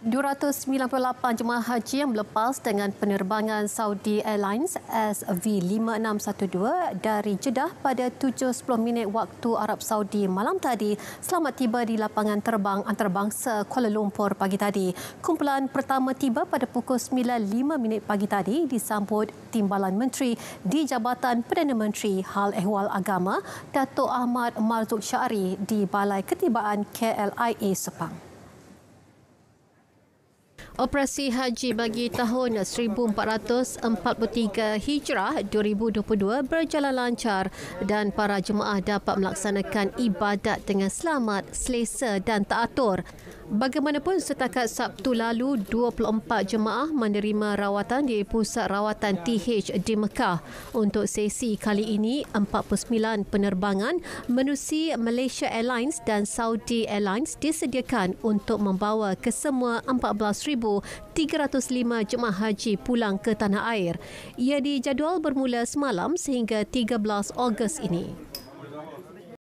298 jemaah haji yang melepas dengan penerbangan Saudi Airlines SV5612 dari Jeddah pada 7.10 minit waktu Arab Saudi malam tadi selamat tiba di lapangan terbang antarabangsa Kuala Lumpur pagi tadi. Kumpulan pertama tiba pada pukul 9.05 minit pagi tadi disambut Timbalan Menteri di Jabatan Perdana Menteri Hal Ehwal Agama Datuk Ahmad Marzuk Syari di Balai Ketibaan KLIA Sepang. Operasi Haji bagi tahun 1443 Hijrah 2022 berjalan lancar dan para jemaah dapat melaksanakan ibadat dengan selamat, selesa dan teratur. Bagaimanapun setakat Sabtu lalu 24 jemaah menerima rawatan di pusat rawatan TH di Mekah. Untuk sesi kali ini 49 penerbangan menerusi Malaysia Airlines dan Saudi Airlines disediakan untuk membawa kesemua 14,000 305 jemaah haji pulang ke tanah air. Ia dijadual bermula semalam sehingga 13 Ogos ini.